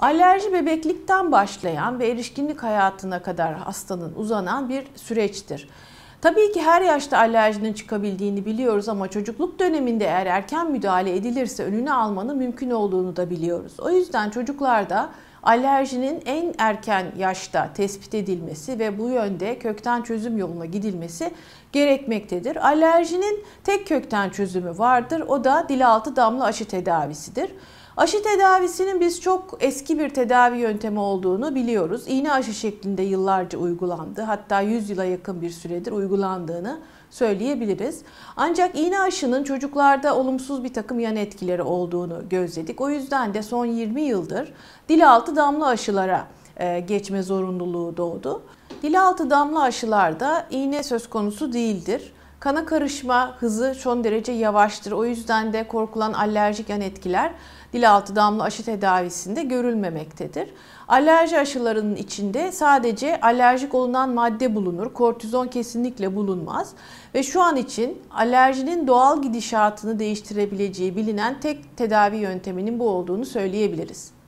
Alerji bebeklikten başlayan ve erişkinlik hayatına kadar hastanın uzanan bir süreçtir. Tabii ki her yaşta alerjinin çıkabildiğini biliyoruz ama çocukluk döneminde eğer erken müdahale edilirse önünü almanın mümkün olduğunu da biliyoruz. O yüzden çocuklarda alerjinin en erken yaşta tespit edilmesi ve bu yönde kökten çözüm yoluna gidilmesi gerekmektedir. Alerjinin tek kökten çözümü vardır. O da dil altı damla aşı tedavisidir. Aşı tedavisinin biz çok eski bir tedavi yöntemi olduğunu biliyoruz. İğne aşı şeklinde yıllarca uygulandı. Hatta 100 yıla yakın bir süredir uygulandığını söyleyebiliriz. Ancak iğne aşının çocuklarda olumsuz bir takım yan etkileri olduğunu gözledik. O yüzden de son 20 yıldır dilaltı damla aşılara e, geçme zorunluluğu doğdu. Dilaltı damla aşılarda iğne söz konusu değildir. Kana karışma hızı son derece yavaştır. O yüzden de korkulan alerjik yan etkiler dilaltı damla aşı tedavisinde görülmemektedir. Alerji aşılarının içinde sadece alerjik olunan madde bulunur. Kortizon kesinlikle bulunmaz. Ve şu an için alerjinin doğal gidişatını değiştirebileceği bilinen tek tedavi yönteminin bu olduğunu söyleyebiliriz.